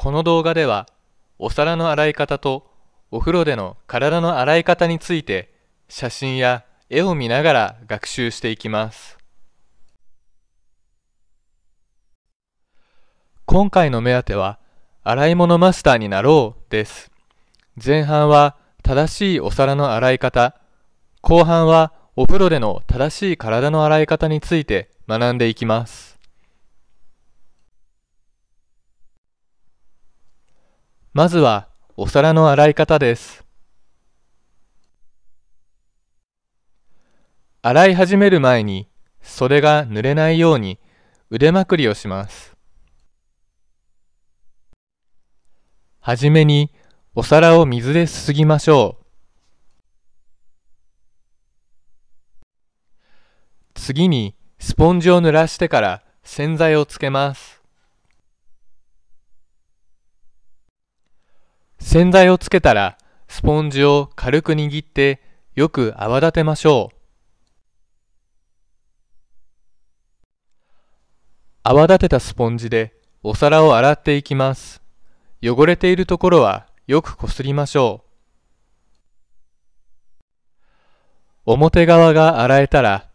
この動画ではお皿の洗い方とお風呂での体の洗い方について写真や絵を見ながら学習していきます今回の目当ては洗い物マスターになろうです前半は正しいお皿の洗い方後半はお風呂での正しい体の洗い方について学んでいきますまずはお皿の洗い方です。洗い始める前に袖が濡れないように腕まくりをします。はじめにお皿を水ですすぎましょう。次にスポンジを濡らしてから洗剤をつけます。洗剤をつけたらスポンジを軽く握ってよく泡立てましょう。泡立てたスポンジでお皿を洗っていきます。汚れているところはよくこすりましょう。表側が洗えたら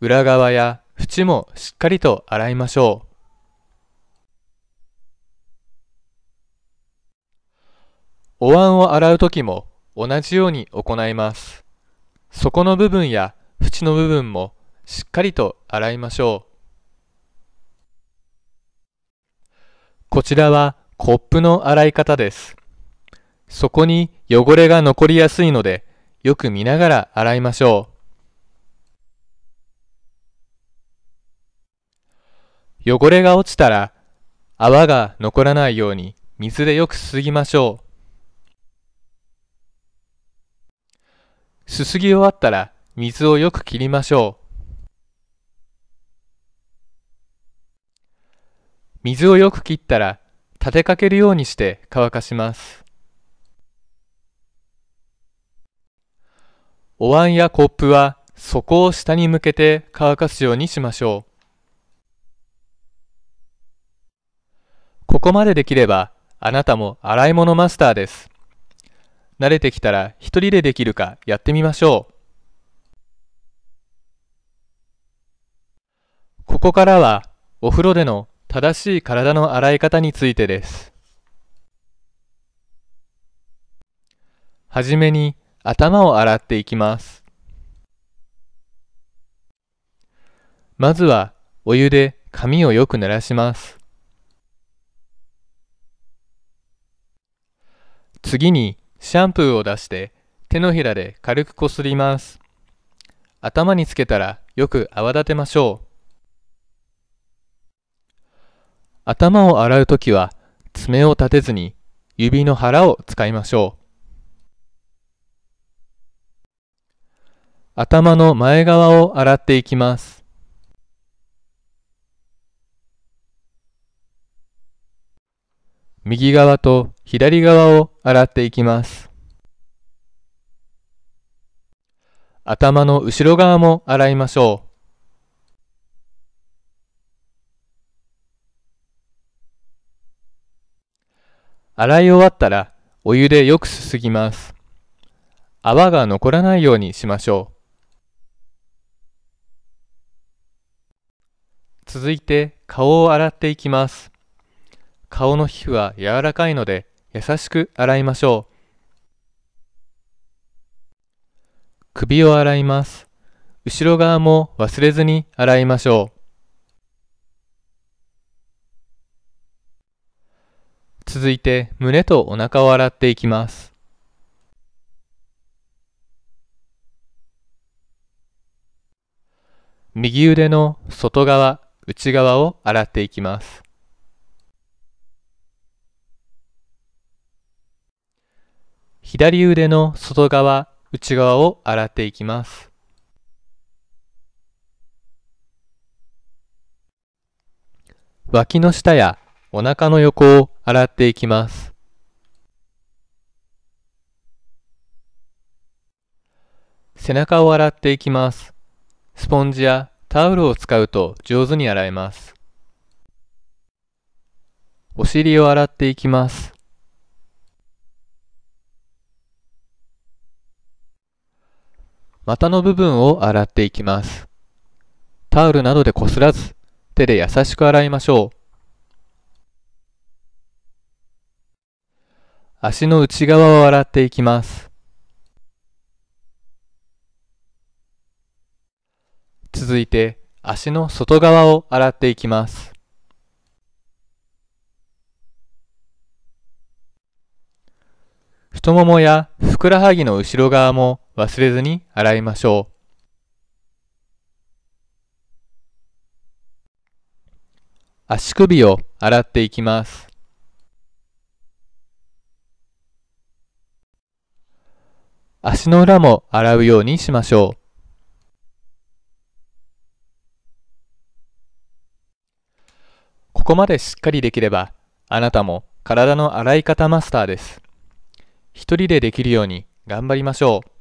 裏側や縁もしっかりと洗いましょう。お椀を洗う時も同じように行います。底の部分や縁の部分もしっかりと洗いましょう。こちらはコップの洗い方です。そこに汚れが残りやすいので、よく見ながら洗いましょう。汚れが落ちたら泡が残らないように水でよくすすぎましょう。すすぎ終わったら水をよく切りましょう。水をよく切ったら立てかけるようにして乾かします。お椀やコップは底を下に向けて乾かすようにしましょう。ここまでできればあなたも洗い物マスターです。慣れてきたら一人でできるかやってみましょう。ここからはお風呂での正しい体の洗い方についてです。はじめに頭を洗っていきます。まずはお湯で髪をよく濡らします。次にシャンプーを出して手のひらで軽くこすります。頭につけたらよく泡立てましょう。頭を洗うときは爪を立てずに指の腹を使いましょう。頭の前側を洗っていきます。右側と左側を洗っていきます。頭の後ろ側も洗いましょう。洗い終わったらお湯でよくすすぎます。泡が残らないようにしましょう。続いて顔を洗っていきます。顔の皮膚は柔らかいので優しく洗いましょう。首を洗います。後ろ側も忘れずに洗いましょう。続いて胸とお腹を洗っていきます。右腕の外側、内側を洗っていきます。左腕の外側、内側を洗っていきます。脇の下やお腹の横を洗っていきます。背中を洗っていきます。スポンジやタオルを使うと上手に洗えます。お尻を洗っていきます。股の部分を洗っていきます。タオルなどでこすらず、手で優しく洗いましょう。足の内側を洗っていきます。続いて足の外側を洗っていきます。太ももやふくらはぎの後ろ側も忘れずに洗いましょう。足首を洗っていきます。足の裏も洗うようにしましょう。ここまでしっかりできれば、あなたも体の洗い方マスターです。一人でできるように頑張りましょう。